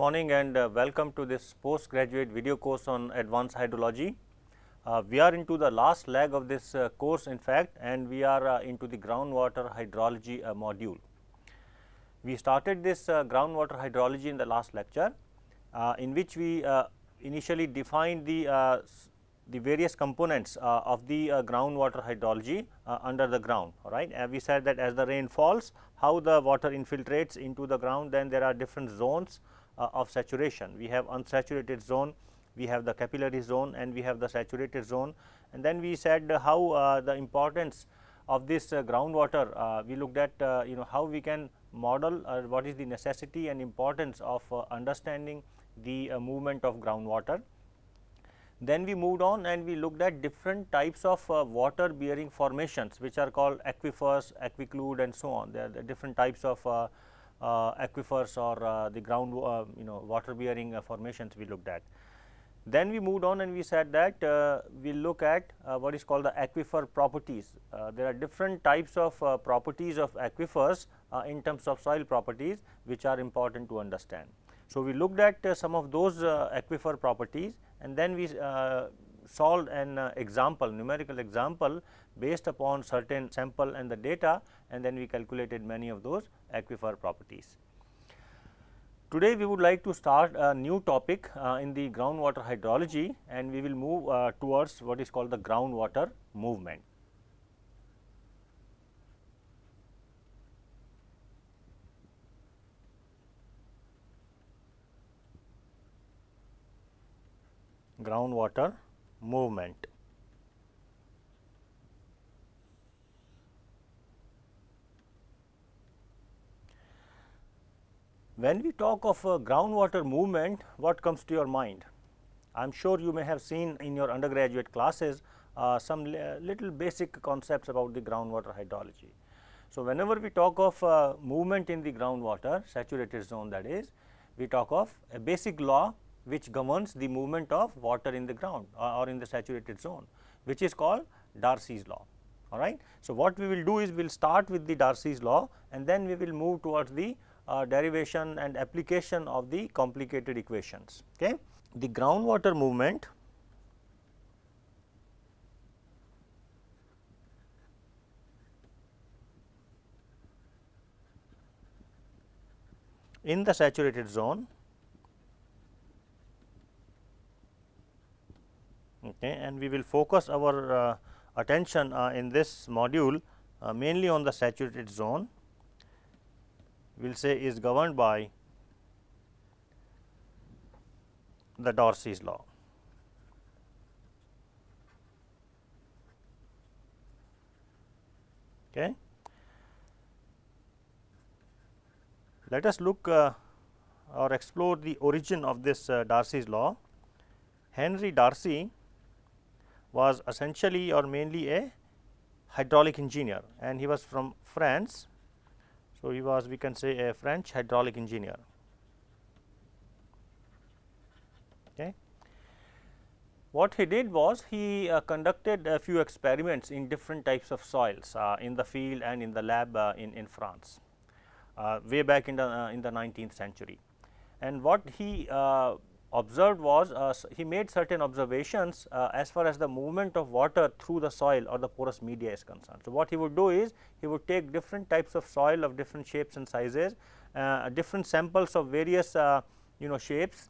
morning and uh, welcome to this postgraduate video course on advanced hydrology. Uh, we are into the last leg of this uh, course in fact and we are uh, into the groundwater hydrology uh, module. We started this uh, groundwater hydrology in the last lecture in which we initially defined the, the various components of the groundwater hydrology under the ground alright we said that as the rain falls how the water infiltrates into the ground then there are different zones uh, of saturation. We have unsaturated zone, we have the capillary zone and we have the saturated zone and then we said how uh, the importance of this uh, groundwater, uh, we looked at uh, you know how we can model uh, what is the necessity and importance of uh, understanding the movement of groundwater. Then we moved on and we looked at different types of water bearing formations which are called aquifers, aquiclude and so on. There are the different types of uh, aquifers or uh, the ground uh, you know water bearing formations we looked at. Then we moved on and we said that uh, we look at uh, what is called the aquifer properties. Uh, there are different types of properties of aquifers in terms of soil properties which are important to understand. So, we looked at some of those aquifer properties and then we solved an uh, example, numerical example based upon certain sample and the data and then we calculated many of those aquifer properties. Today we would like to start a new topic uh, in the groundwater hydrology and we will move uh, towards what is called the groundwater movement. groundwater movement. When we talk of groundwater movement, what comes to your mind? I am sure you may have seen in your undergraduate classes uh, some little basic concepts about the groundwater hydrology. So, whenever we talk of uh, movement in the groundwater, saturated zone that is, we talk of a basic law which governs the movement of water in the ground uh, or in the saturated zone which is called Darcy's law alright. So, what we will do is we will start with the Darcy's law and then we will move towards the uh, derivation and application of the complicated equations. Okay. The groundwater movement in the saturated zone okay, and we will focus our uh, attention uh, in this module uh, mainly on the saturated zone we will say is governed by the Darcy's law. Okay. Let us look uh, or explore the origin of this uh, Darcy's law. Henry Darcy was essentially or mainly a hydraulic engineer and he was from France. So, he was we can say a French hydraulic engineer. Okay. What he did was he uh, conducted a few experiments in different types of soils uh, in the field and in the lab uh, in, in France uh, way back in the, uh, in the 19th century. And what he uh, observed was uh, he made certain observations uh, as far as the movement of water through the soil or the porous media is concerned. So, what he would do is he would take different types of soil of different shapes and sizes, uh, different samples of various uh, you know shapes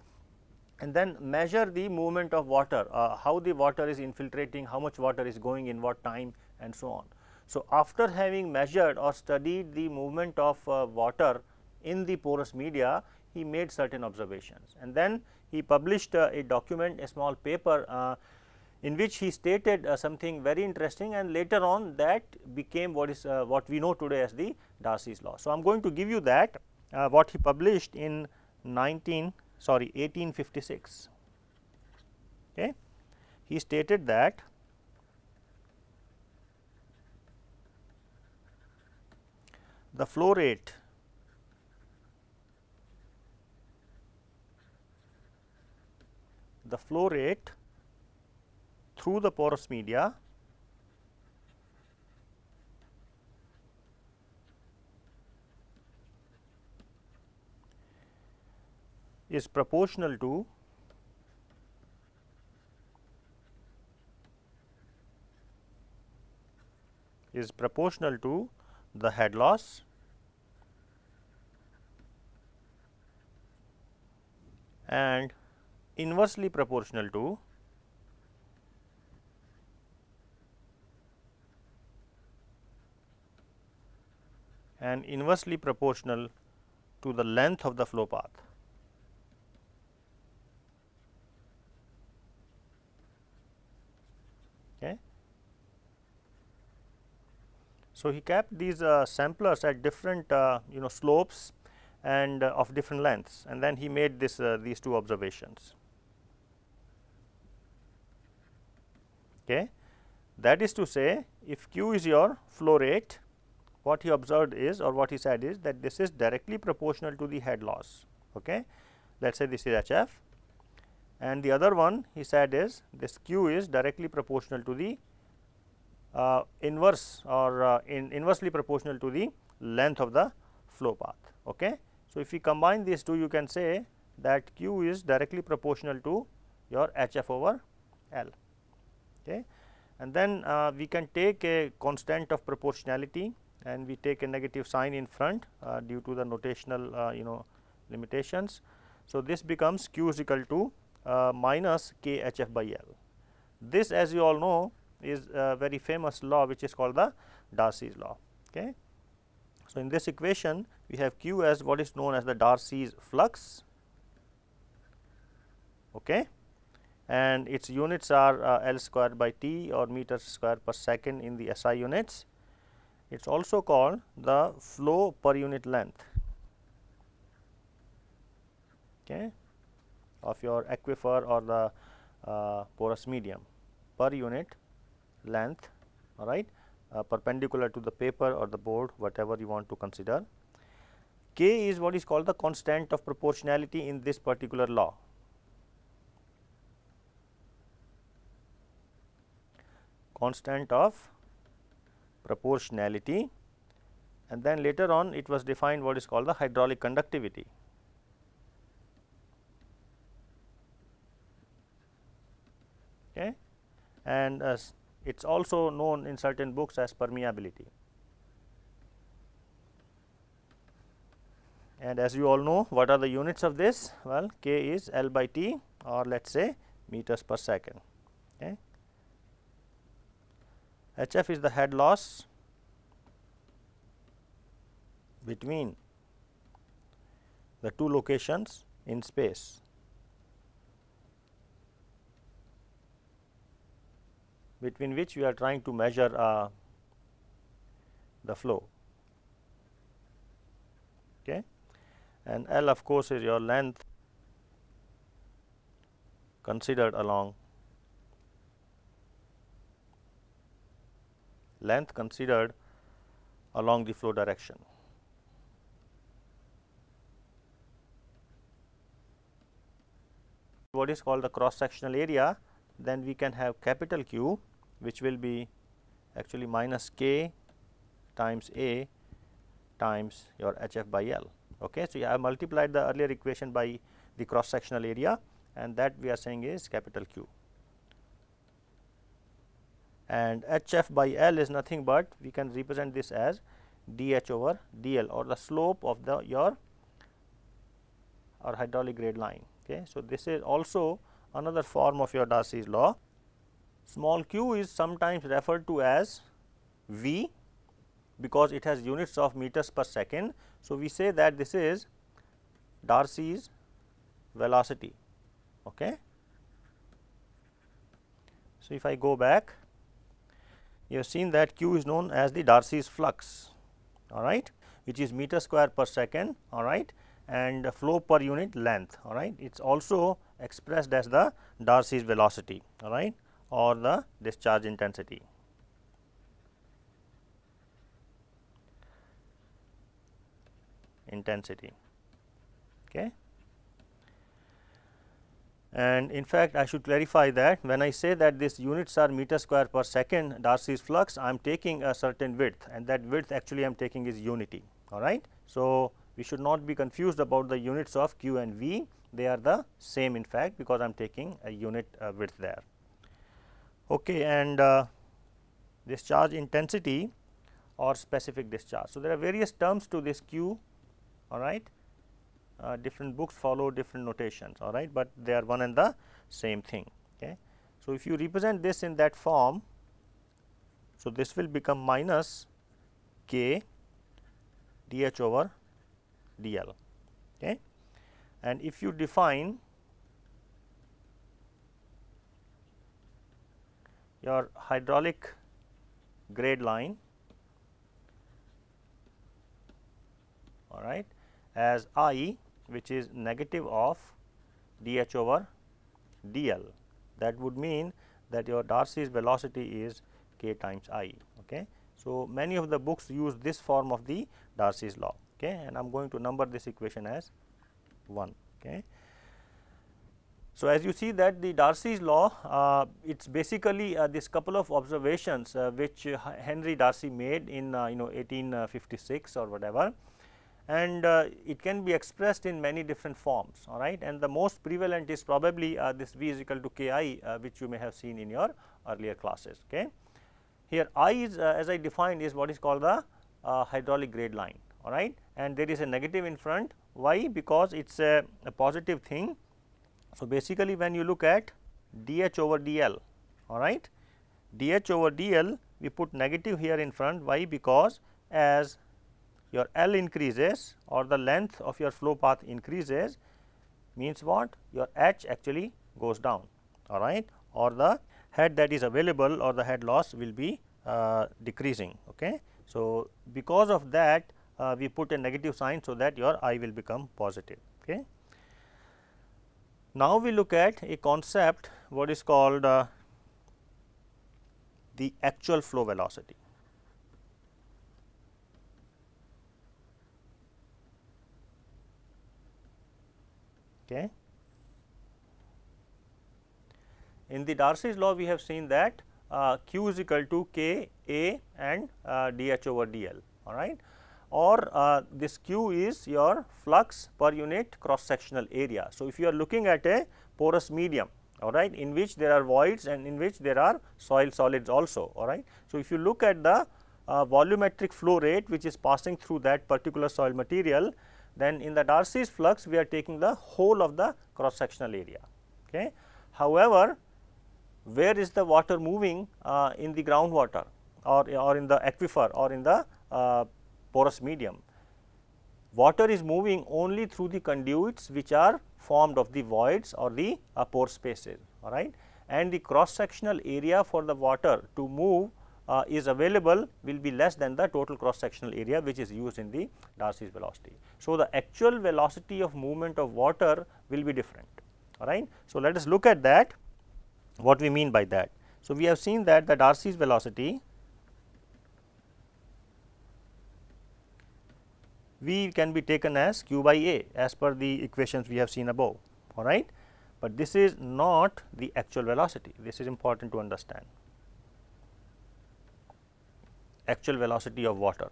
and then measure the movement of water, uh, how the water is infiltrating, how much water is going in what time and so on. So, after having measured or studied the movement of uh, water in the porous media, he made certain observations and then he published uh, a document, a small paper uh, in which he stated uh, something very interesting and later on that became what is what we know today as the Darcy's law. So, I am going to give you that what he published in 19 sorry 1856 okay he stated that the flow rate the flow rate through the porous media is proportional to is proportional to the head loss and inversely proportional to and inversely proportional to the length of the flow path. Okay. So, he kept these uh, samplers at different uh, you know slopes and uh, of different lengths and then he made this uh, these two observations. okay. That is to say if Q is your flow rate, what he observed is or what he said is that this is directly proportional to the head loss, okay. Let us say this is HF and the other one he said is this Q is directly proportional to the uh, inverse or uh, in inversely proportional to the length of the flow path, okay. So, if we combine these two you can say that Q is directly proportional to your HF over L. Okay. And then uh, we can take a constant of proportionality and we take a negative sign in front uh, due to the notational uh, you know limitations. So, this becomes q is equal to uh, minus k h f by L. This as you all know is a very famous law which is called the Darcy's law. Okay. So, in this equation we have q as what is known as the Darcy's flux. Okay and its units are uh, L square by T or meter square per second in the SI units. It is also called the flow per unit length okay, of your aquifer or the uh, porous medium per unit length all right uh, perpendicular to the paper or the board whatever you want to consider. K is what is called the constant of proportionality in this particular law constant of proportionality and then later on it was defined what is called the hydraulic conductivity. Okay. And as uh, it is also known in certain books as permeability. And as you all know what are the units of this? Well, k is L by T or let us say meters per second. Okay. HF is the head loss between the two locations in space. between which we are trying to measure uh, the flow. Okay. And L of course is your length considered along length considered along the flow direction. What is called the cross sectional area, then we can have capital Q which will be actually minus k times A times your HF by L. Okay. So, I have multiplied the earlier equation by the cross sectional area and that we are saying is capital Q and hf by L is nothing but we can represent this as dh over dl or the slope of the your or hydraulic grade line. Okay. So, this is also another form of your Darcy's law. Small q is sometimes referred to as V because it has units of meters per second. So, we say that this is Darcy's velocity. Okay. So, if I go back you have seen that q is known as the Darcy's flux all right which is meter square per second all right and flow per unit length all right it is also expressed as the Darcy's velocity all right or the discharge intensity. intensity okay and in fact, I should clarify that when I say that these units are meter square per second Darcy's flux, I am taking a certain width and that width actually I am taking is unity, alright. So, we should not be confused about the units of q and v, they are the same in fact because I am taking a unit uh, width there. Okay, and uh, intensity or specific discharge. So, there are various terms to this q, alright uh, different books follow different notations all right, but they are one and the same thing. Okay. So, if you represent this in that form, so this will become minus k dh over dl. Okay. And if you define your hydraulic grade line all right as i which is negative of dH over dL. That would mean that your Darcy's velocity is k times i. Okay. So, many of the books use this form of the Darcy's law okay, and I am going to number this equation as 1. Okay. So, as you see that the Darcy's law, uh, it is basically uh, this couple of observations uh, which Henry Darcy made in uh, you know 1856 or whatever and uh, it can be expressed in many different forms all right and the most prevalent is probably uh, this v is equal to ki uh, which you may have seen in your earlier classes okay here i is uh, as i defined is what is called the uh, hydraulic grade line all right and there is a negative in front why because it's a, a positive thing so basically when you look at dh over dl all right dh over dl we put negative here in front why because as your L increases or the length of your flow path increases means what your H actually goes down all right or the head that is available or the head loss will be uh, decreasing okay. So, because of that uh, we put a negative sign so that your I will become positive okay. Now, we look at a concept what is called uh, the actual flow velocity Okay. In the Darcy's law we have seen that uh, Q is equal to K A and uh, dH over dL all right or uh, this Q is your flux per unit cross sectional area. So, if you are looking at a porous medium all right in which there are voids and in which there are soil solids also all right. So, if you look at the uh, volumetric flow rate which is passing through that particular soil material then in the Darcy's flux we are taking the whole of the cross sectional area. Okay. However, where is the water moving uh, in the groundwater or, or in the aquifer or in the uh, porous medium? Water is moving only through the conduits which are formed of the voids or the uh, pore spaces alright and the cross sectional area for the water to move uh, is available will be less than the total cross sectional area which is used in the Darcy's velocity. So, the actual velocity of movement of water will be different alright. So, let us look at that what we mean by that. So, we have seen that the Darcy's velocity v can be taken as q by a as per the equations we have seen above alright, but this is not the actual velocity this is important to understand actual velocity of water.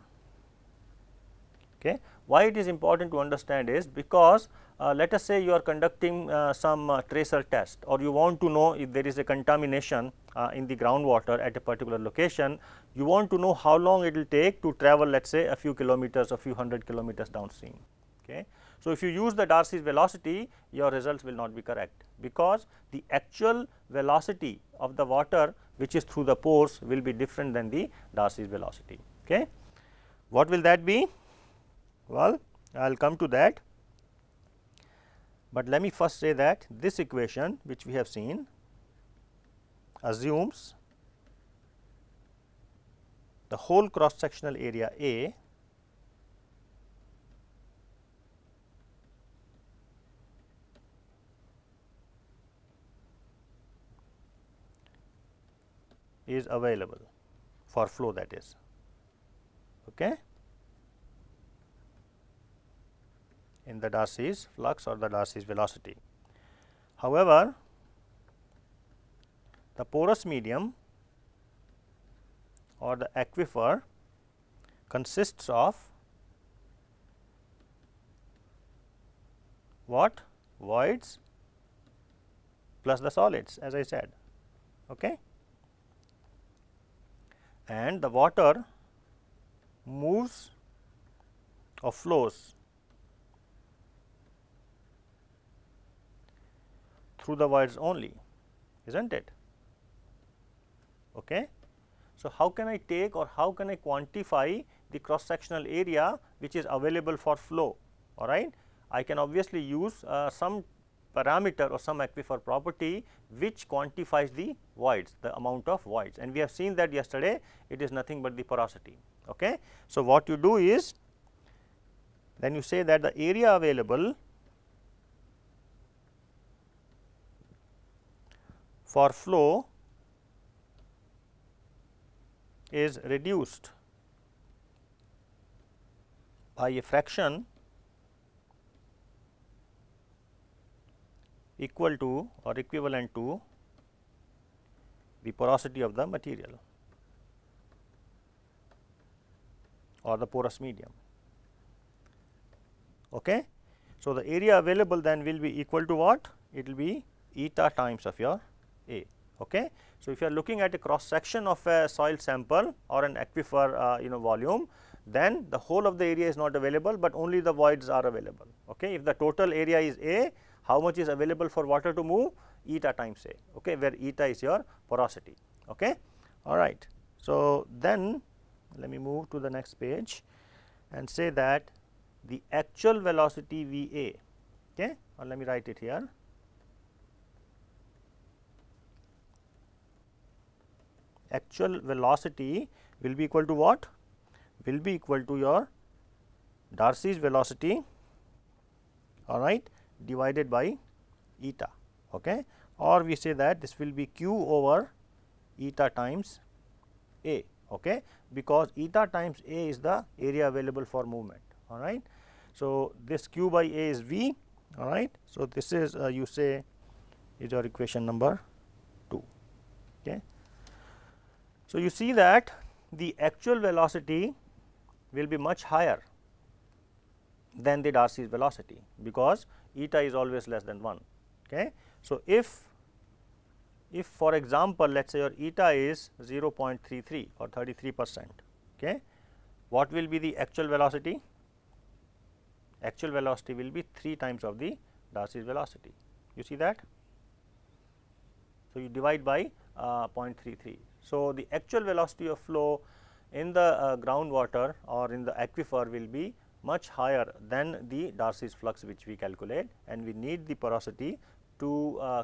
Okay. Why it is important to understand is because uh, let us say you are conducting uh, some uh, tracer test or you want to know if there is a contamination uh, in the groundwater at a particular location, you want to know how long it will take to travel let us say a few kilometers, a few hundred kilometers downstream. Okay. So, if you use the Darcy's velocity, your results will not be correct because the actual velocity of the water which is through the pores will be different than the Darcy's velocity. Okay. What will that be? Well, I will come to that, but let me first say that this equation which we have seen assumes the whole cross sectional area A is available for flow that is. Okay. in the Darcy's flux or the Darcy's velocity. However, the porous medium or the aquifer consists of what? Voids plus the solids as I said. Okay? and the water moves or flows through the wires only, is not it? Okay. So, how can I take or how can I quantify the cross sectional area which is available for flow, alright. I can obviously use uh, some parameter or some aquifer property which quantifies the voids, the amount of voids and we have seen that yesterday it is nothing but the porosity. Okay. So, what you do is then you say that the area available for flow is reduced by a fraction equal to or equivalent to the porosity of the material or the porous medium. Okay. So, the area available then will be equal to what? It will be eta times of your A. Okay. So, if you are looking at a cross section of a soil sample or an aquifer uh, you know volume, then the whole of the area is not available, but only the voids are available. Okay. If the total area is A, how much is available for water to move eta times A okay where eta is your porosity okay alright. So then let me move to the next page and say that the actual velocity V A okay or let me write it here actual velocity will be equal to what will be equal to your Darcy's velocity all right divided by eta okay or we say that this will be q over eta times a okay because eta times a is the area available for movement all right so this q by a is v all right so this is uh, you say is your equation number 2 okay so you see that the actual velocity will be much higher than the Darcy's velocity because eta is always less than 1. Okay. So, if if for example, let us say your eta is 0.33 or 33 percent, okay, what will be the actual velocity? Actual velocity will be 3 times of the Darcy's velocity, you see that? So, you divide by uh, 0.33. So, the actual velocity of flow in the uh, groundwater or in the aquifer will be much higher than the Darcy's flux which we calculate and we need the porosity to uh,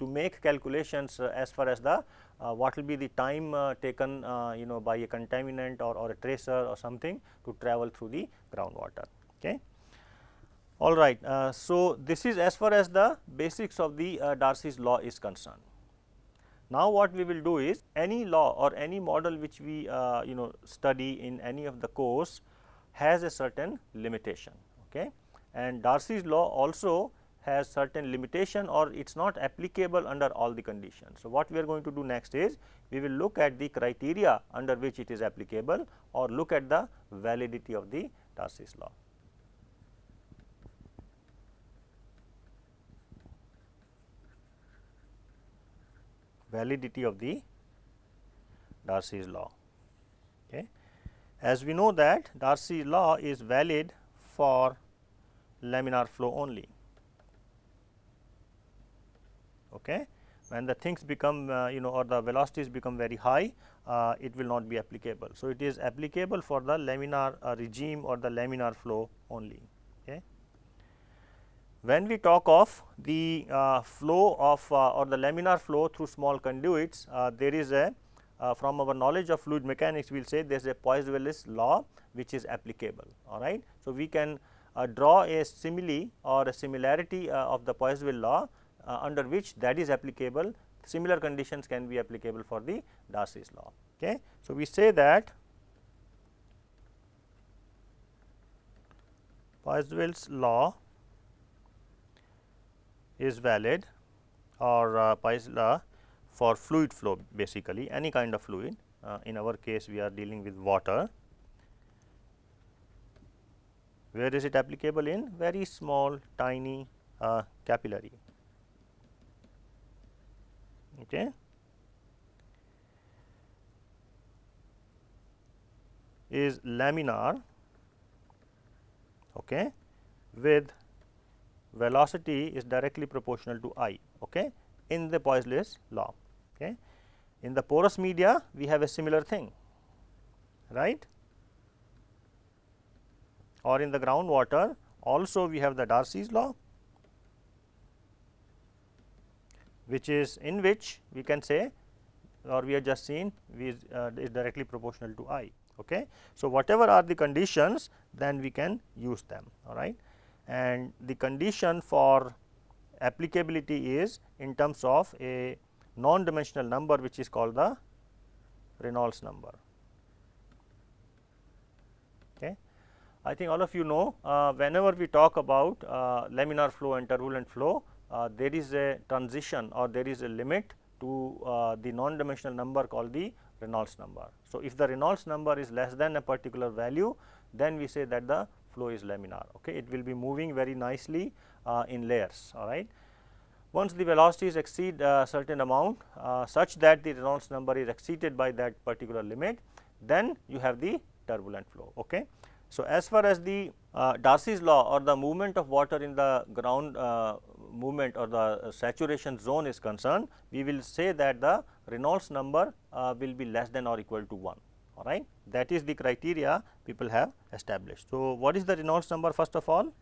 to make calculations uh, as far as the uh, what will be the time uh, taken uh, you know by a contaminant or, or a tracer or something to travel through the groundwater. Okay. All right. Uh, so, this is as far as the basics of the Darcy's law is concerned. Now, what we will do is any law or any model which we you know study in any of the course has a certain limitation okay and Darcy's law also has certain limitation or it is not applicable under all the conditions. So, what we are going to do next is we will look at the criteria under which it is applicable or look at the validity of the Darcy's law. validity of the Darcy's law. As we know that Darcy's law is valid for laminar flow only. Okay. When the things become uh, you know or the velocities become very high, uh, it will not be applicable. So, it is applicable for the laminar uh, regime or the laminar flow only. Okay. When we talk of the uh, flow of uh, or the laminar flow through small conduits, uh, there is a uh, from our knowledge of fluid mechanics we will say there is a Poiseuille's law which is applicable alright. So, we can uh, draw a simile or a similarity uh, of the Poiseuille law uh, under which that is applicable similar conditions can be applicable for the Darcy's law. Okay. So, we say that Poiseuille's law is valid or uh, Poiseuille's law for fluid flow basically any kind of fluid uh, in our case we are dealing with water. Where is it applicable in? Very small tiny uh, capillary. Okay. Is laminar okay, with velocity is directly proportional to i okay, in the Poiseuille's law. Okay. In the porous media, we have a similar thing, right? Or in the groundwater, also we have the Darcy's law, which is in which we can say or we have just seen uh, is directly proportional to I. Okay. So, whatever are the conditions then we can use them alright and the condition for applicability is in terms of a non-dimensional number which is called the Reynolds number. Okay. I think all of you know uh, whenever we talk about uh, laminar flow and turbulent flow, uh, there is a transition or there is a limit to uh, the non-dimensional number called the Reynolds number. So, if the Reynolds number is less than a particular value, then we say that the flow is laminar. Okay. It will be moving very nicely uh, in layers. All right. Once the velocities exceed a certain amount uh, such that the Reynolds number is exceeded by that particular limit, then you have the turbulent flow. Okay. So, as far as the uh, Darcy's law or the movement of water in the ground uh, movement or the saturation zone is concerned, we will say that the Reynolds number uh, will be less than or equal to 1, all right. That is the criteria people have established. So, what is the Reynolds number first of all?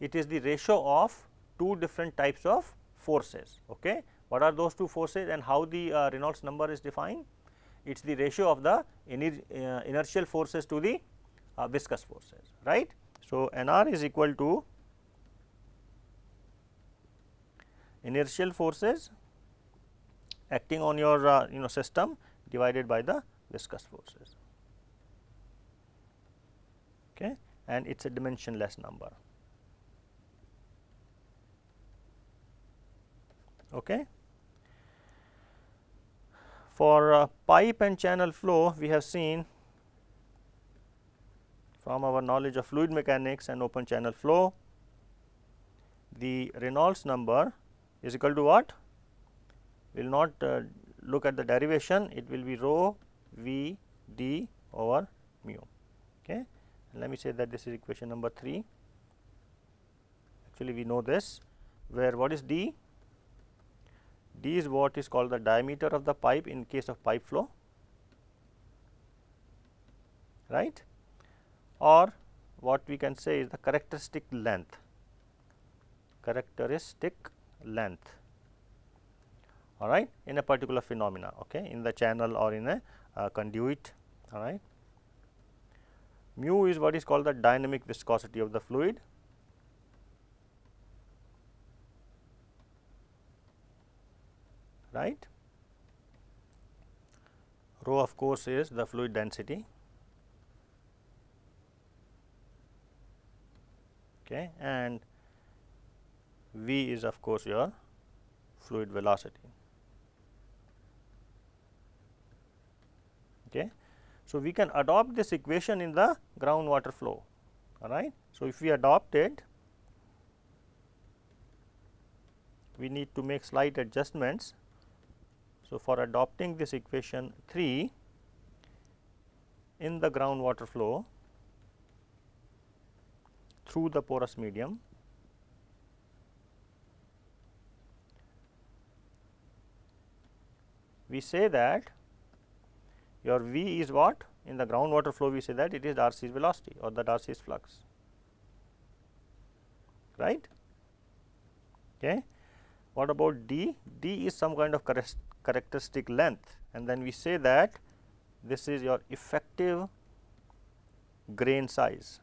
It is the ratio of two different types of forces. Okay. What are those two forces and how the uh, Reynolds number is defined? It is the ratio of the iner uh, inertial forces to the uh, viscous forces, right. So, NR is equal to inertial forces acting on your uh, you know system divided by the viscous forces okay and it is a dimensionless number. Okay. For uh, pipe and channel flow, we have seen from our knowledge of fluid mechanics and open channel flow, the Reynolds number is equal to what? We will not uh, look at the derivation, it will be rho V d over mu. Okay. And let me say that this is equation number 3. Actually, we know this where what is d? d is what is called the diameter of the pipe in case of pipe flow right or what we can say is the characteristic length characteristic length all right in a particular phenomena okay in the channel or in a uh, conduit all right mu is what is called the dynamic viscosity of the fluid right. Rho of course is the fluid density okay and V is of course your fluid velocity. Okay. So, we can adopt this equation in the groundwater flow alright. So, if we adopt it we need to make slight adjustments so, for adopting this equation 3 in the groundwater flow through the porous medium, we say that your V is what? In the groundwater flow we say that it is Darcy's velocity or the Darcy's flux, right. Okay. What about D? D is some kind of characteristic length and then we say that this is your effective grain size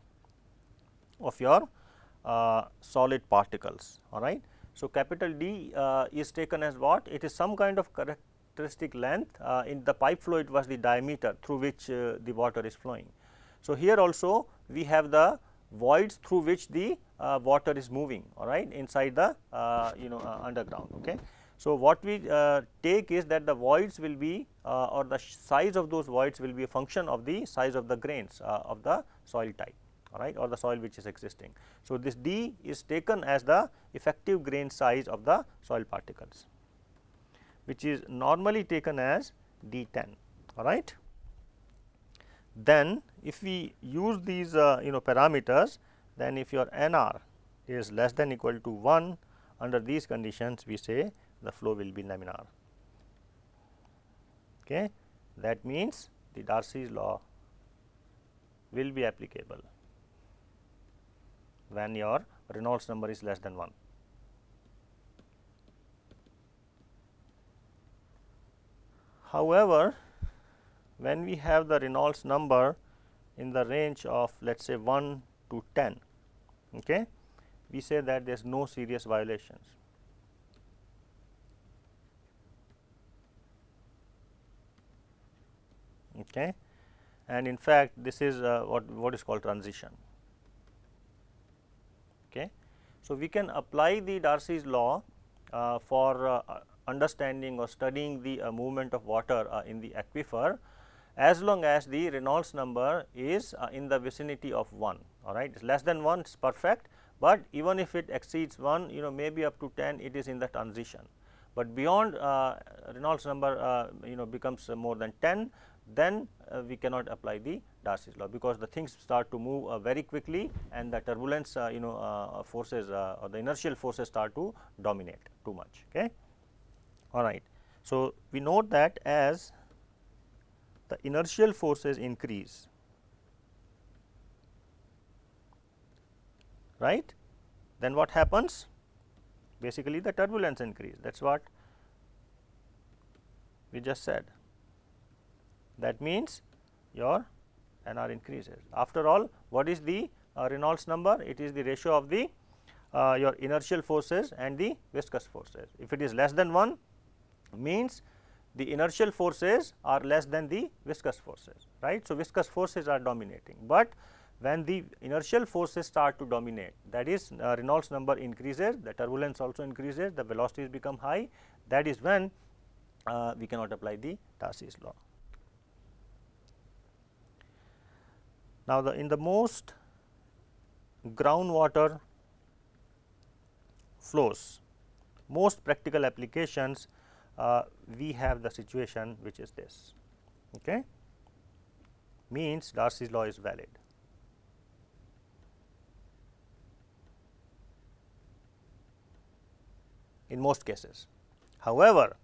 of your uh, solid particles all right. So, capital D uh, is taken as what it is some kind of characteristic length uh, in the pipe flow it was the diameter through which uh, the water is flowing. So, here also we have the voids through which the uh, water is moving all right inside the uh, you know underground okay. So, what we uh, take is that the voids will be uh, or the size of those voids will be a function of the size of the grains uh, of the soil type alright or the soil which is existing. So, this D is taken as the effective grain size of the soil particles which is normally taken as D10 alright. Then if we use these uh, you know parameters then if your NR is less than equal to 1 under these conditions we say the flow will be laminar. Okay. That means the Darcy's law will be applicable when your Reynolds number is less than 1. However, when we have the Reynolds number in the range of let us say 1 to 10, okay, we say that there is no serious violations. okay. and in fact this is uh, what, what is called transition. Okay. So, we can apply the Darcy's law uh, for uh, understanding or studying the uh, movement of water uh, in the aquifer as long as the Reynolds number is uh, in the vicinity of 1 all right it is less than 1 it is perfect, but even if it exceeds 1 you know maybe up to 10 it is in the transition but beyond uh, Reynolds number uh, you know becomes more than 10 then uh, we cannot apply the Darcy's law because the things start to move uh, very quickly and the turbulence uh, you know uh, uh, forces uh, or the inertial forces start to dominate too much okay all right so we note that as the inertial forces increase right then what happens basically the turbulence increase that is what we just said that means your NR increases. After all what is the uh, Reynolds number? It is the ratio of the uh, your inertial forces and the viscous forces. If it is less than 1 means the inertial forces are less than the viscous forces, right. So, viscous forces are dominating, but when the inertial forces start to dominate that is uh, Reynolds number increases, the turbulence also increases, the velocities become high that is when uh, we cannot apply the Darcy's law. Now, the in the most groundwater flows, most practical applications uh, we have the situation which is this okay means Darcy's law is valid. in most cases. However,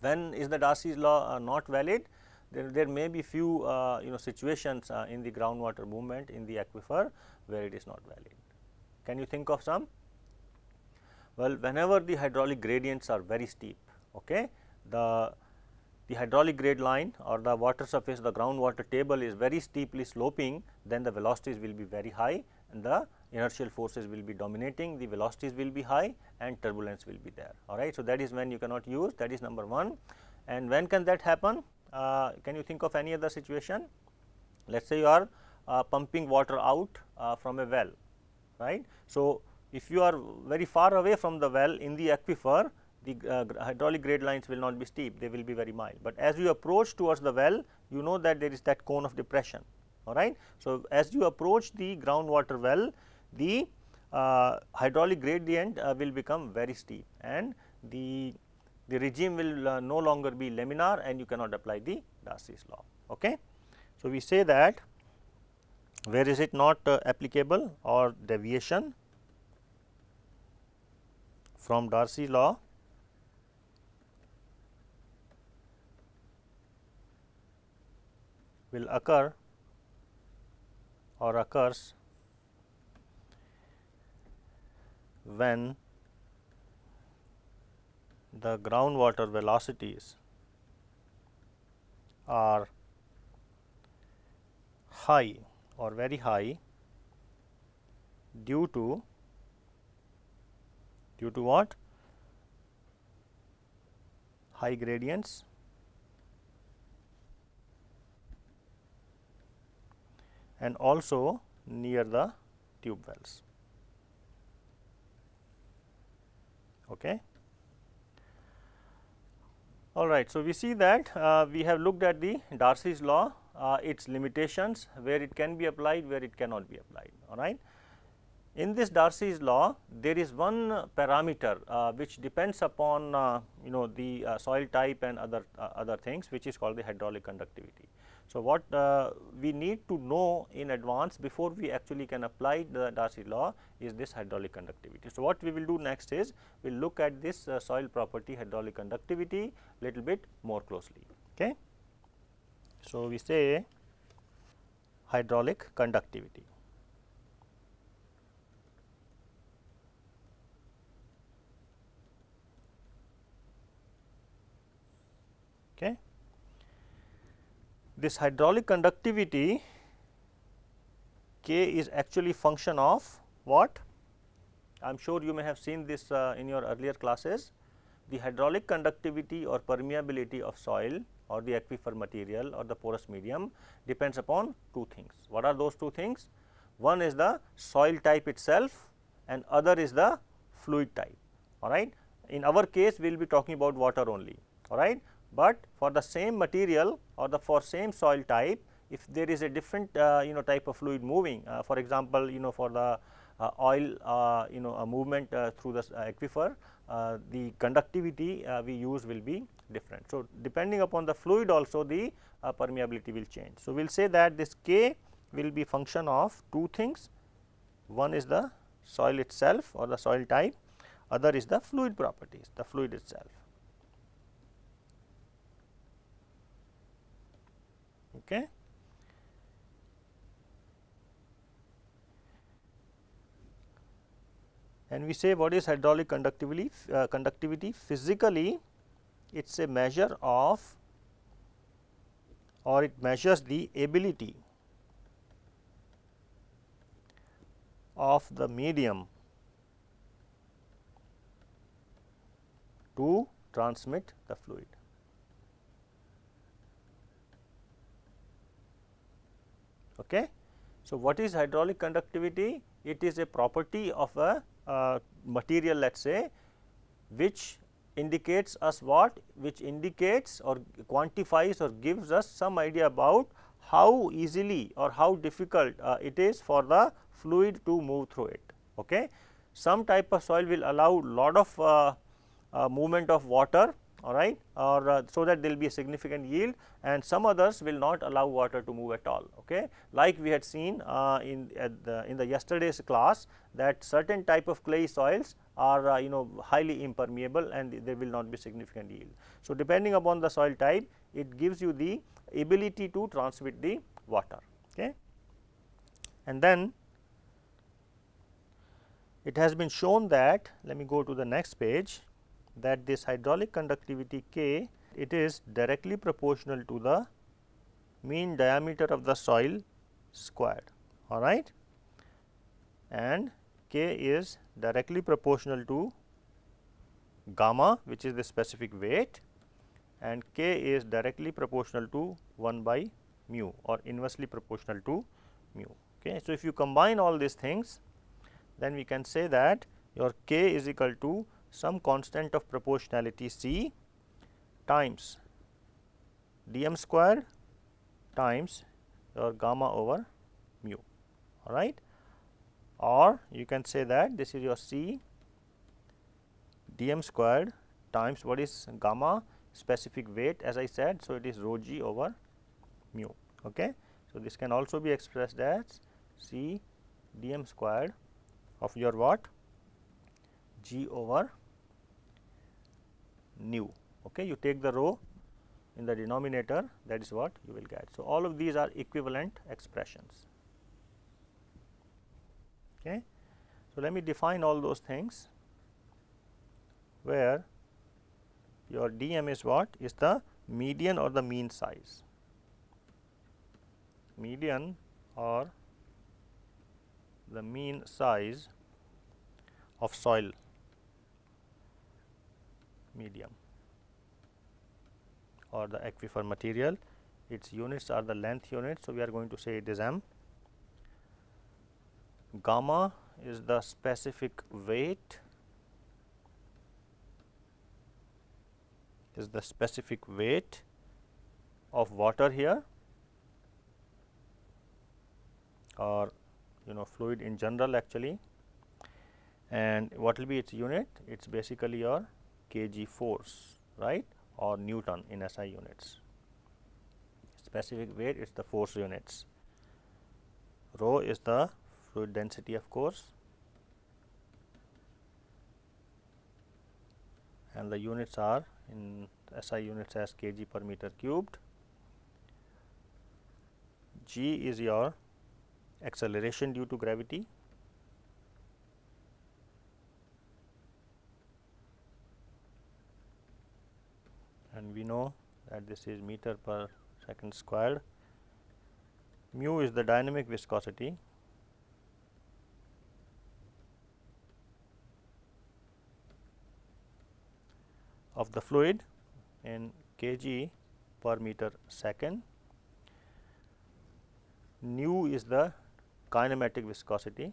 when is the Darcy's law uh, not valid? there, there may be few uh, you know situations uh, in the groundwater movement in the aquifer where it is not valid. Can you think of some? Well, whenever the hydraulic gradients are very steep, okay, the, the hydraulic grade line or the water surface, the groundwater table is very steeply sloping, then the velocities will be very high and the inertial forces will be dominating, the velocities will be high and turbulence will be there, alright. So, that is when you cannot use, that is number 1. And when can that happen? uh, can you think of any other situation? Let us say you are uh, pumping water out uh, from a well, right. So, if you are very far away from the well in the aquifer, the uh, hydraulic grade lines will not be steep, they will be very mild. But as you approach towards the well, you know that there is that cone of depression, alright. So, as you approach the groundwater well, the uh, hydraulic gradient uh, will become very steep and the the regime will uh, no longer be laminar and you cannot apply the Darcy's law. Okay. So, we say that where is it not uh, applicable or deviation from Darcy law will occur or occurs when the groundwater velocities are high or very high due to due to what high gradients and also near the tube wells okay all right, so we see that uh, we have looked at the Darcy's law, uh, its limitations, where it can be applied, where it cannot be applied, all right. In this Darcy's law, there is one parameter uh, which depends upon, uh, you know, the uh, soil type and other, uh, other things, which is called the hydraulic conductivity. So, what uh, we need to know in advance before we actually can apply the Darcy law is this hydraulic conductivity. So, what we will do next is we will look at this uh, soil property hydraulic conductivity little bit more closely. Okay. So, we say hydraulic conductivity. this hydraulic conductivity K is actually function of what? I am sure you may have seen this uh, in your earlier classes. The hydraulic conductivity or permeability of soil or the aquifer material or the porous medium depends upon two things. What are those two things? One is the soil type itself and other is the fluid type, alright. In our case, we will be talking about water only, alright but for the same material or the for same soil type if there is a different uh, you know type of fluid moving uh, for example you know for the uh, oil uh, you know movement uh, through the uh, aquifer the conductivity we use will be different so depending upon the fluid also the permeability will change so we'll say that this k will be function of two things one is the soil itself or the soil type other is the fluid properties the fluid itself okay and we say what is hydraulic conductivity uh, conductivity physically it is a measure of or it measures the ability of the medium to transmit the fluid Okay. So, what is hydraulic conductivity? It is a property of a uh, material let us say which indicates us what? Which indicates or quantifies or gives us some idea about how easily or how difficult uh, it is for the fluid to move through it. Okay. Some type of soil will allow lot of uh, uh movement of water all right or uh, so that there will be a significant yield and some others will not allow water to move at all okay like we had seen uh, in the in the yesterday's class that certain type of clay soils are uh, you know highly impermeable and there will not be significant yield so depending upon the soil type it gives you the ability to transmit the water okay and then it has been shown that let me go to the next page that this hydraulic conductivity K it is directly proportional to the mean diameter of the soil squared all right and K is directly proportional to gamma which is the specific weight and K is directly proportional to 1 by mu or inversely proportional to mu okay. So, if you combine all these things then we can say that your K is equal to some constant of proportionality C times dm square times your gamma over mu all right or you can say that this is your C dm squared times what is gamma specific weight as I said. So, it is rho g over mu. Okay. So, this can also be expressed as C dm squared of your what g over nu okay you take the row in the denominator that is what you will get. So, all of these are equivalent expressions. Okay. So, let me define all those things where your dm is what is the median or the mean size median or the mean size of soil medium or the aquifer material its units are the length units. So, we are going to say it is m. Gamma is the specific weight is the specific weight of water here or you know fluid in general actually and what will be its unit? It is basically your kg force right or Newton in SI units. Specific weight is the force units. Rho is the fluid density of course and the units are in SI units as kg per meter cubed. G is your acceleration due to gravity and we know that this is meter per second squared. Mu is the dynamic viscosity of the fluid in kg per meter second. Nu is the kinematic viscosity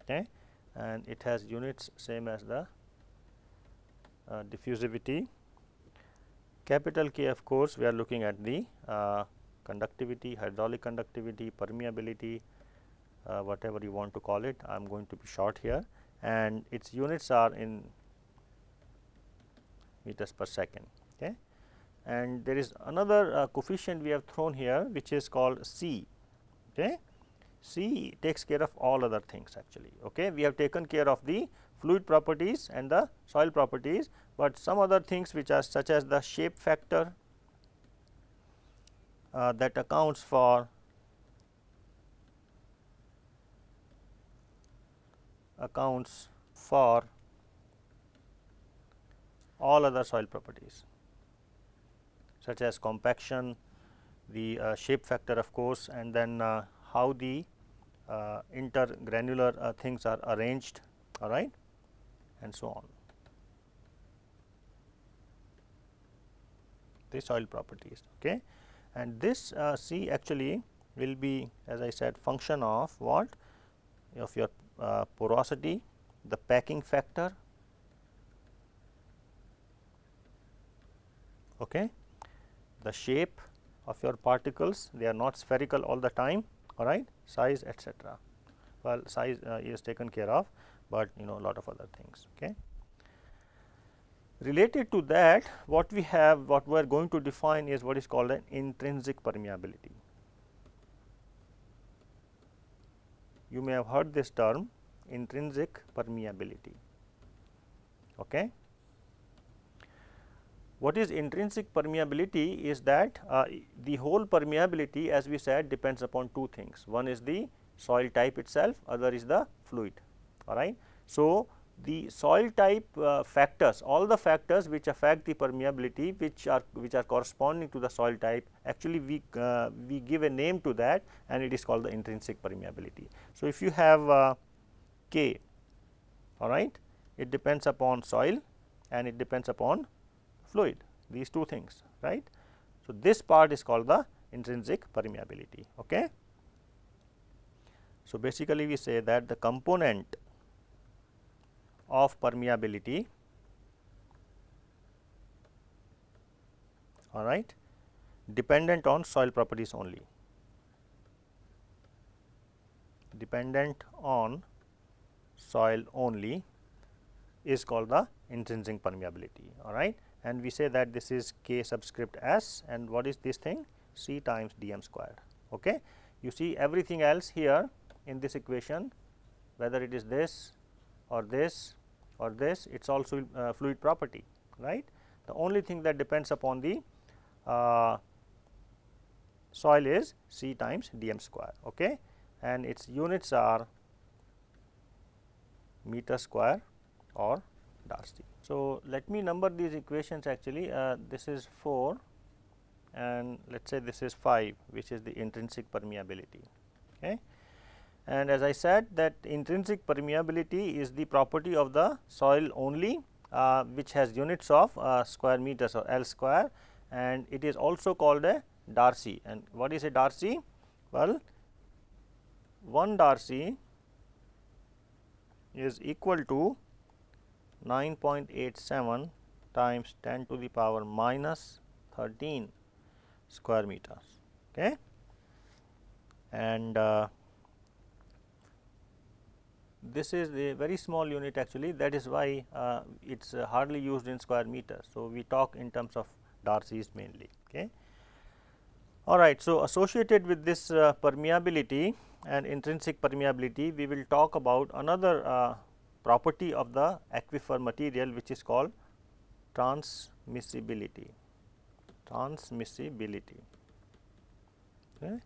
okay and it has units same as the uh, diffusivity. Capital K of course, we are looking at the uh, conductivity, hydraulic conductivity, permeability, uh, whatever you want to call it. I am going to be short here and its units are in meters per second. Okay. And there is another uh, coefficient we have thrown here which is called C. Okay. C takes care of all other things actually okay we have taken care of the fluid properties and the soil properties but some other things which are such as the shape factor uh, that accounts for accounts for all other soil properties such as compaction the uh, shape factor of course and then uh, how the uh, intergranular uh, things are arranged all right and so on the soil properties okay and this uh, C actually will be as I said function of what of your uh, porosity the packing factor okay the shape of your particles they are not spherical all the time alright, size etc. Well, size uh, is taken care of, but you know lot of other things. Okay. Related to that, what we have, what we are going to define is what is called an intrinsic permeability. You may have heard this term intrinsic permeability. Okay. What is intrinsic permeability is that uh, the whole permeability as we said depends upon two things. One is the soil type itself, other is the fluid, alright. So, the soil type uh, factors, all the factors which affect the permeability which are which are corresponding to the soil type actually we, uh, we give a name to that and it is called the intrinsic permeability. So, if you have uh, K, alright, it depends upon soil and it depends upon fluid these two things right. So, this part is called the intrinsic permeability ok. So, basically we say that the component of permeability alright dependent on soil properties only dependent on soil only is called the intrinsic permeability alright and we say that this is k subscript s and what is this thing c times dm squared okay you see everything else here in this equation whether it is this or this or this it is also uh, fluid property right. The only thing that depends upon the uh, soil is C times dm square okay and its units are meter square or Darcy. So, let me number these equations actually uh, this is 4 and let us say this is 5 which is the intrinsic permeability. Okay. And as I said that intrinsic permeability is the property of the soil only uh, which has units of uh, square meters or L square and it is also called a Darcy. And what is a Darcy? Well, 1 Darcy is equal to 9.87 times 10 to the power minus 13 square meters. Okay. And uh, this is a very small unit actually that is why uh, it is uh, hardly used in square meters. So, we talk in terms of Darcy's mainly. Okay. All right. So, associated with this uh, permeability and intrinsic permeability we will talk about another uh, property of the aquifer material which is called transmissibility, transmissibility. Okay.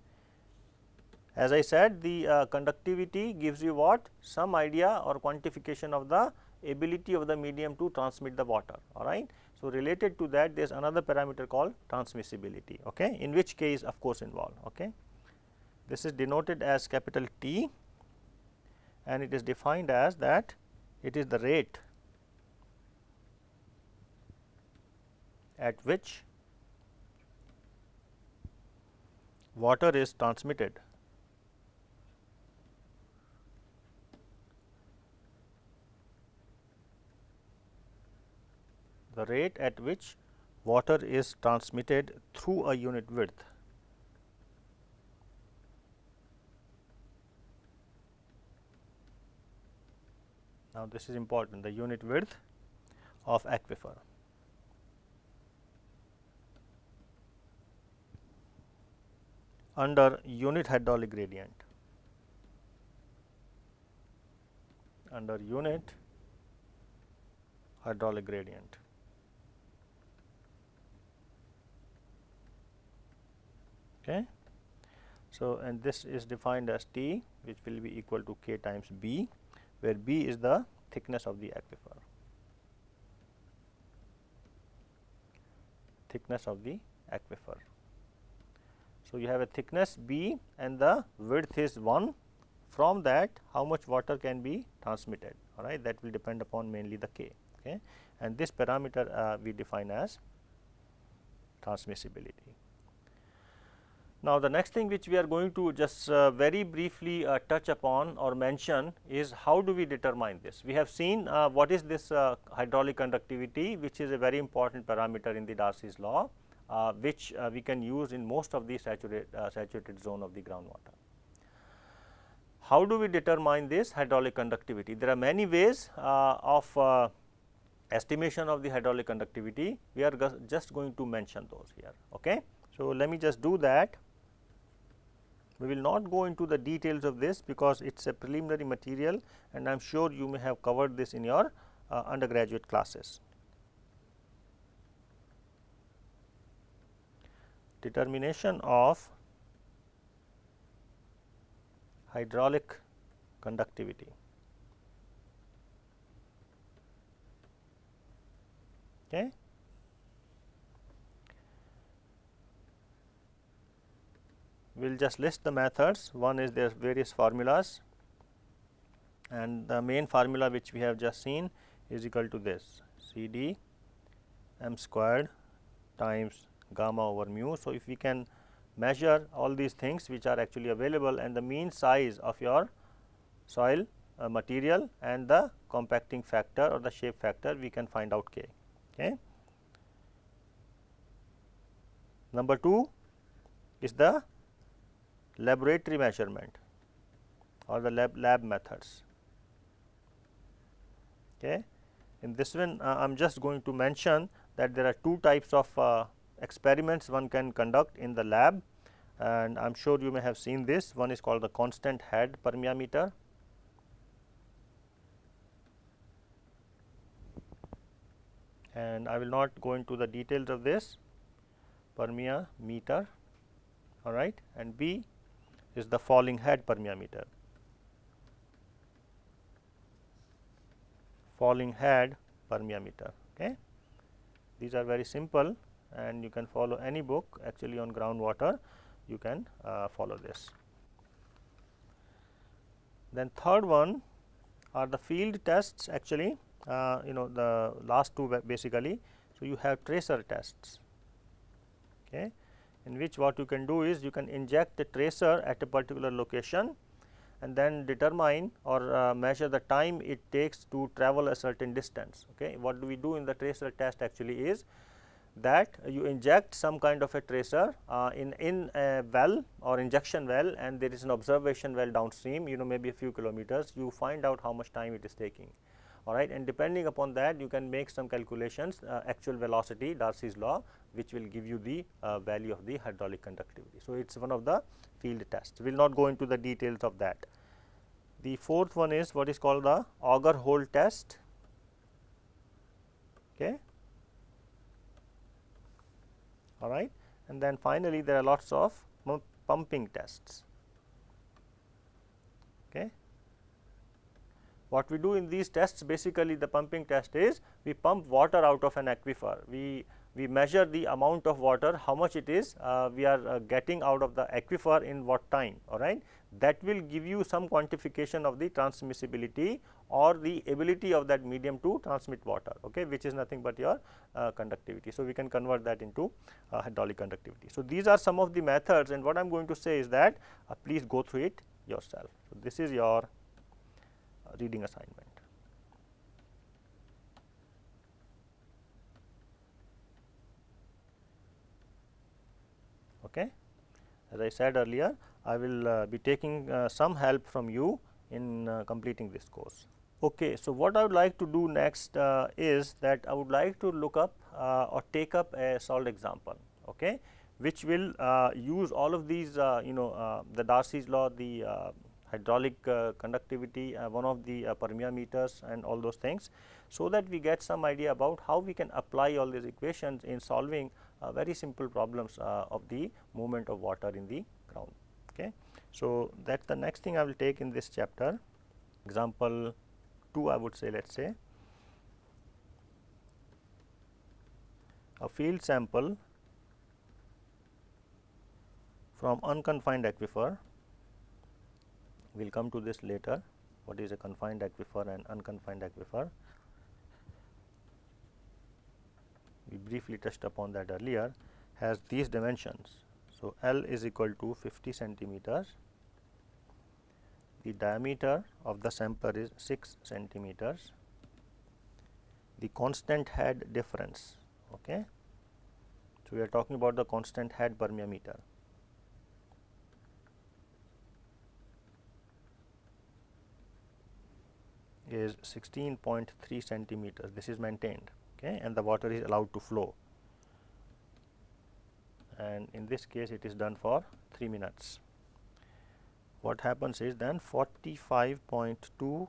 As I said the uh, conductivity gives you what? Some idea or quantification of the ability of the medium to transmit the water, alright. So, related to that there is another parameter called transmissibility, okay, in which case, of course involved, okay. This is denoted as capital T and it is defined as that it is the rate at which water is transmitted the rate at which water is transmitted through a unit width Now, this is important the unit width of aquifer. under unit hydraulic gradient under unit hydraulic gradient. Okay. So, and this is defined as T which will be equal to K times B where B is the thickness of the aquifer, thickness of the aquifer. So, you have a thickness B and the width is 1 from that how much water can be transmitted alright that will depend upon mainly the K okay and this parameter uh, we define as transmissibility. Now, the next thing which we are going to just uh, very briefly uh, touch upon or mention is how do we determine this. We have seen uh, what is this uh, hydraulic conductivity which is a very important parameter in the Darcy's law uh, which uh, we can use in most of the saturate, saturated zone of the groundwater. How do we determine this hydraulic conductivity? There are many ways of estimation of the hydraulic conductivity. We are just going to mention those here. Okay? So, let me just do that. We will not go into the details of this because it is a preliminary material and I am sure you may have covered this in your uh, undergraduate classes. Determination of hydraulic conductivity. Okay. we will just list the methods one is their various formulas and the main formula which we have just seen is equal to this CD m squared times gamma over mu. So, if we can measure all these things which are actually available and the mean size of your soil uh, material and the compacting factor or the shape factor we can find out k. Okay. Number 2 is the laboratory measurement or the lab, lab methods. Okay. In this one, uh, I am just going to mention that there are two types of uh, experiments one can conduct in the lab and I am sure you may have seen this. One is called the constant head permeameter and I will not go into the details of this permeameter all right and B is the falling head permeameter. Falling head permeameter. Okay. These are very simple and you can follow any book actually on groundwater you can uh, follow this. Then third one are the field tests actually uh, you know the last two basically. So, you have tracer tests okay in which what you can do is you can inject the tracer at a particular location and then determine or uh, measure the time it takes to travel a certain distance. Okay. What do we do in the tracer test actually is that you inject some kind of a tracer uh, in, in a well or injection well and there is an observation well downstream you know maybe a few kilometers you find out how much time it is taking all right and depending upon that you can make some calculations uh, actual velocity Darcy's law which will give you the uh, value of the hydraulic conductivity. So, it is one of the field tests we will not go into the details of that. The fourth one is what is called the auger hole test okay all right and then finally there are lots of pumping tests What we do in these tests basically the pumping test is we pump water out of an aquifer. We, we measure the amount of water, how much it is uh, we are uh, getting out of the aquifer in what time, alright. That will give you some quantification of the transmissibility or the ability of that medium to transmit water, okay, which is nothing but your uh, conductivity. So, we can convert that into uh, hydraulic conductivity. So, these are some of the methods and what I am going to say is that uh, please go through it yourself. So, this is your reading assignment. Okay. As I said earlier, I will uh, be taking uh, some help from you in uh, completing this course. Okay, so what I would like to do next uh, is that I would like to look up uh, or take up a solved example, okay, which will uh, use all of these, you know, the Darcy's law, the hydraulic uh, conductivity, uh, one of the uh, permeameters, and all those things. So that we get some idea about how we can apply all these equations in solving very simple problems of the movement of water in the ground. Okay. So that is the next thing I will take in this chapter, example 2 I would say let us say. A field sample from unconfined aquifer we will come to this later what is a confined aquifer and unconfined aquifer. We briefly touched upon that earlier has these dimensions. So, L is equal to 50 centimeters, the diameter of the sample is 6 centimeters, the constant head difference. Okay. So, we are talking about the constant head permeameter. is 16.3 centimeters this is maintained okay and the water is allowed to flow and in this case it is done for 3 minutes what happens is then 45.2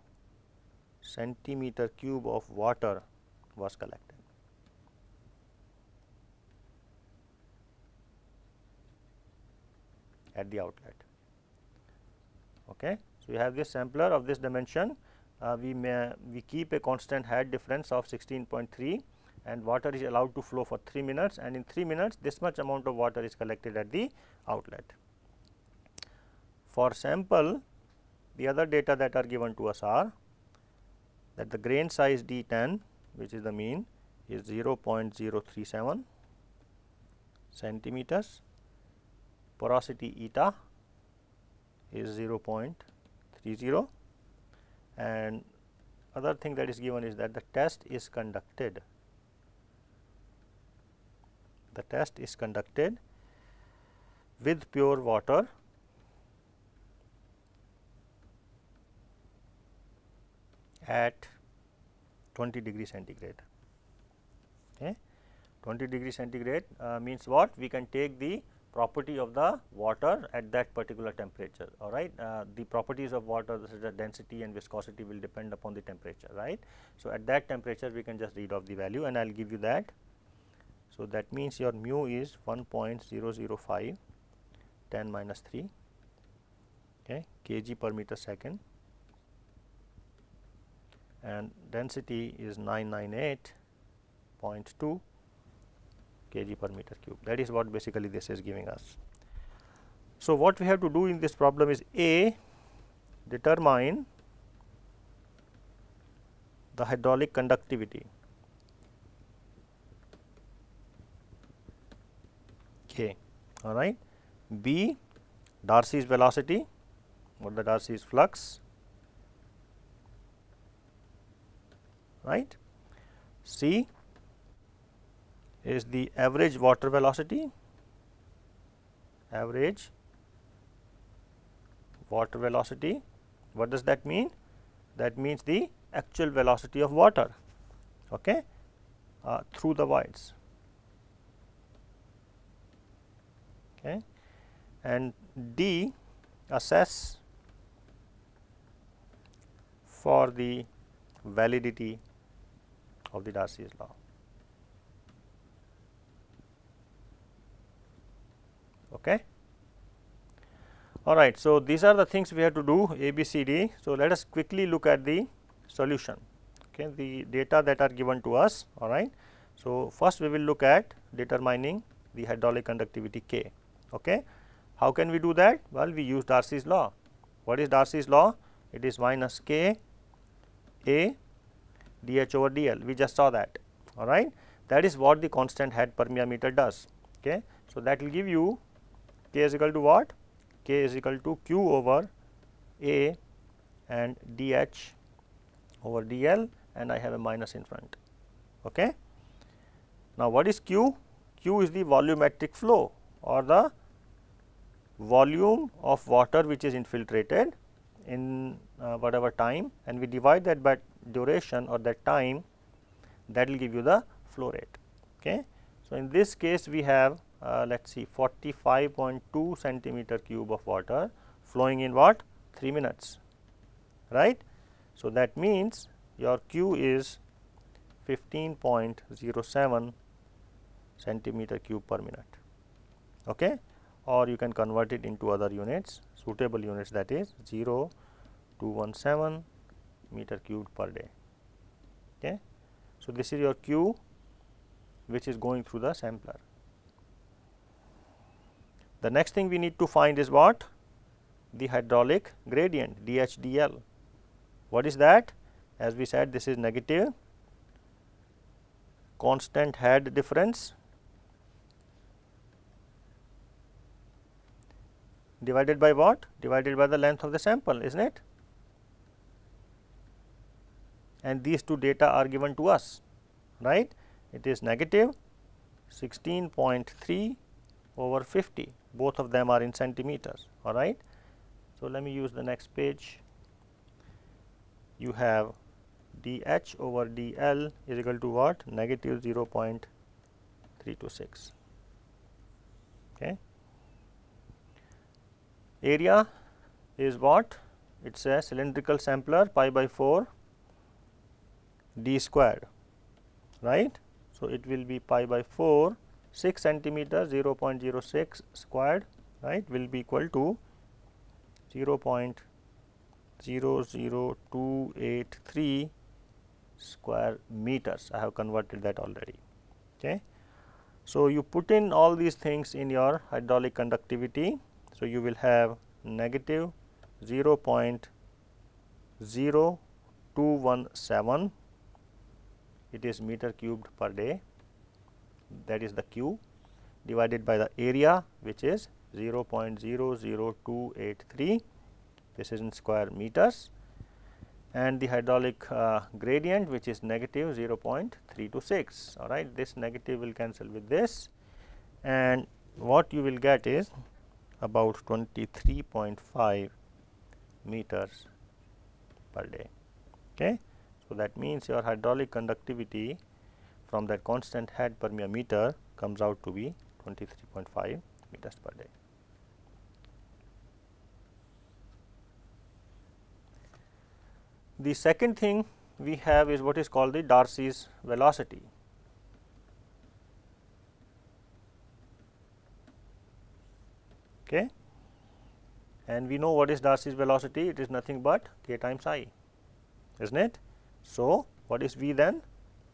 centimeter cube of water was collected at the outlet okay so you have this sampler of this dimension uh, we may we keep a constant height difference of 16.3 and water is allowed to flow for 3 minutes and in 3 minutes this much amount of water is collected at the outlet. For sample the other data that are given to us are that the grain size D10 which is the mean is 0.037 centimeters, porosity eta is 0.30 and other thing that is given is that the test is conducted the test is conducted with pure water at 20 degree centigrade okay 20 degree centigrade uh, means what we can take the property of the water at that particular temperature all right uh, the properties of water this is the density and viscosity will depend upon the temperature right so at that temperature we can just read off the value and i'll give you that so that means your mu is 1.005 10 minus 3 okay kg per meter second and density is 998.2 kg per meter cube that is what basically this is giving us. So, what we have to do in this problem is A determine the hydraulic conductivity K alright, B Darcy's velocity or the Darcy's flux right, C is the average water velocity, average water velocity. What does that mean? That means the actual velocity of water okay, uh, through the voids. Okay. And D assess for the validity of the Darcy's law. okay. All right, so these are the things we have to do A, B, C, D. So, let us quickly look at the solution, okay, the data that are given to us, all right. So, first we will look at determining the hydraulic conductivity K, okay. How can we do that? Well, we use Darcy's law. What is Darcy's law? It is minus K A dH over dL, we just saw that, all right. That is what the constant head permeameter does, okay. So, that will give you k is equal to what? k is equal to q over a and dh over dl and I have a minus in front. Okay. Now, what is q? q is the volumetric flow or the volume of water which is infiltrated in uh, whatever time and we divide that by duration or that time that will give you the flow rate. Okay. So, in this case we have uh, let us see 45.2 centimeter cube of water flowing in what 3 minutes right. So, that means your Q is 15.07 centimeter cube per minute okay or you can convert it into other units suitable units that is 0 217 meter cubed per day okay. So, this is your Q which is going through the sampler. The next thing we need to find is what? The hydraulic gradient DHDL. What is that? As we said this is negative constant head difference divided by what? Divided by the length of the sample is not it? And these two data are given to us right. It is negative 16.3 over 50 both of them are in centimeters all right. So, let me use the next page you have dH over dL is equal to what negative 0.326 okay. Area is what it is a cylindrical sampler pi by 4 d squared right. So, it will be pi by 4 6 centimeter 0 0.06 squared right will be equal to 0 0.00283 square meters I have converted that already okay. So, you put in all these things in your hydraulic conductivity. So, you will have negative 0 0.0217 it is meter cubed per day that is the Q divided by the area which is 0.00283 precision square meters and the hydraulic uh, gradient which is negative 0.326 all right this negative will cancel with this and what you will get is about 23.5 meters per day okay so that means your hydraulic conductivity from that constant head per meter comes out to be 23.5 meters per day. The second thing we have is what is called the Darcy's velocity. Okay. And we know what is Darcy's velocity, it is nothing but k times i, is not it? So, what is v then?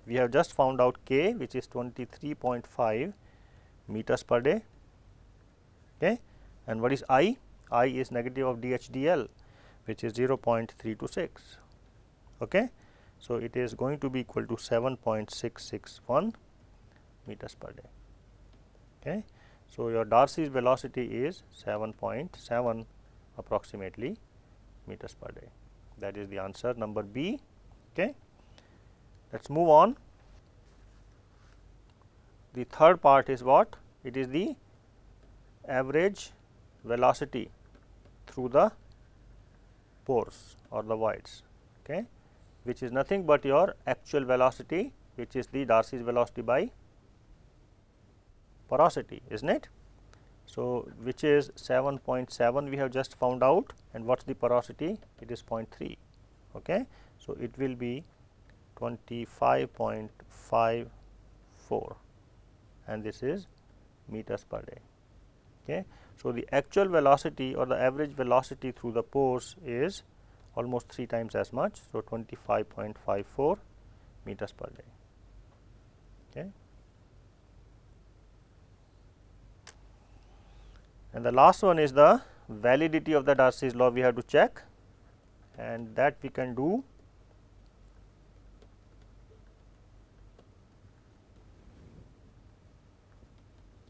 We have just found out k which is 23.5 meters per day okay and what is i? i is negative of DHDL which is 0.326 okay. So, it is going to be equal to 7.661 meters per day okay. So, your Darcy's velocity is 7.7 .7 approximately meters per day that is the answer number B okay. Let us move on. The third part is what? It is the average velocity through the pores or the voids, okay, which is nothing but your actual velocity which is the Darcy's velocity by porosity, is not it? So, which is 7.7 we have just found out and what is the porosity? It is 0.3. Okay. So, it will be 25.54 and this is meters per day. Okay. So, the actual velocity or the average velocity through the pores is almost 3 times as much. So, 25.54 meters per day. Okay. And the last one is the validity of the Darcy's law we have to check and that we can do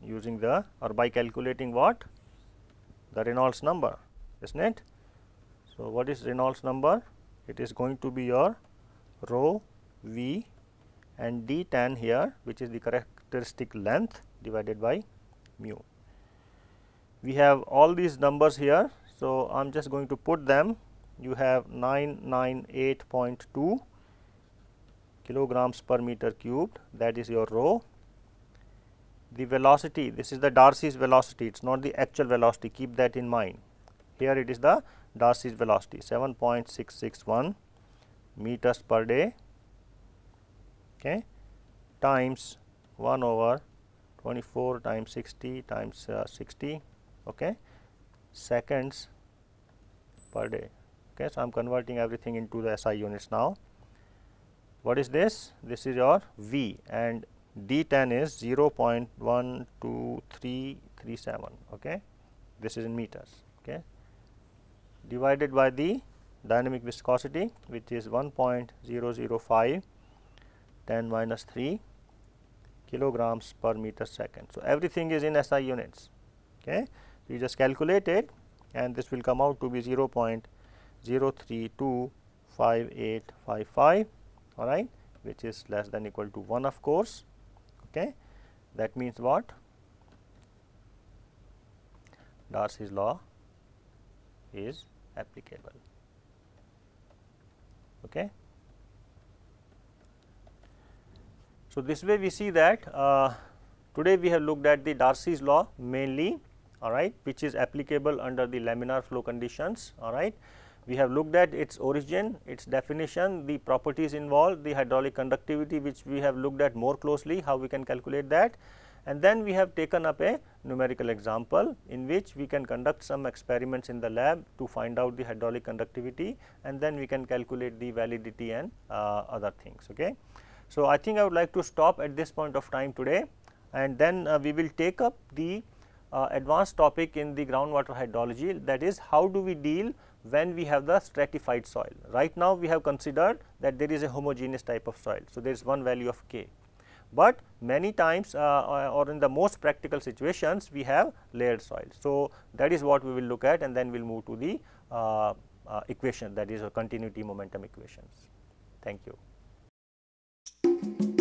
using the or by calculating what? The Reynolds number, is not it? So, what is Reynolds number? It is going to be your rho v and d tan here which is the characteristic length divided by mu. We have all these numbers here. So, I am just going to put them you have 998.2 kilograms per meter cubed that is your rho the velocity this is the Darcy's velocity it is not the actual velocity keep that in mind here it is the Darcy's velocity 7.661 meters per day okay times 1 over 24 times 60 times uh, 60 okay seconds per day okay so I'm converting everything into the SI units now what is this this is your V and d tan is 0 0.12337 okay this is in meters okay divided by the dynamic viscosity which is 1.005 10 minus 3 kilograms per meter second. So, everything is in SI units okay so, you just calculate it and this will come out to be 0 0.0325855 all right which is less than equal to 1 of course okay. That means what? Darcy's law is applicable, okay. So, this way we see that uh, today we have looked at the Darcy's law mainly alright which is applicable under the laminar flow conditions alright. We have looked at its origin, its definition, the properties involved, the hydraulic conductivity which we have looked at more closely, how we can calculate that. And then we have taken up a numerical example in which we can conduct some experiments in the lab to find out the hydraulic conductivity and then we can calculate the validity and uh, other things. Okay. So, I think I would like to stop at this point of time today and then uh, we will take up the uh, advanced topic in the groundwater hydrology that is how do we deal when we have the stratified soil. Right now we have considered that there is a homogeneous type of soil. So, there is one value of k, but many times uh, uh or in the most practical situations we have layered soil. So, that is what we will look at and then we will move to the uh, uh, equation that is a continuity momentum equations. Thank you.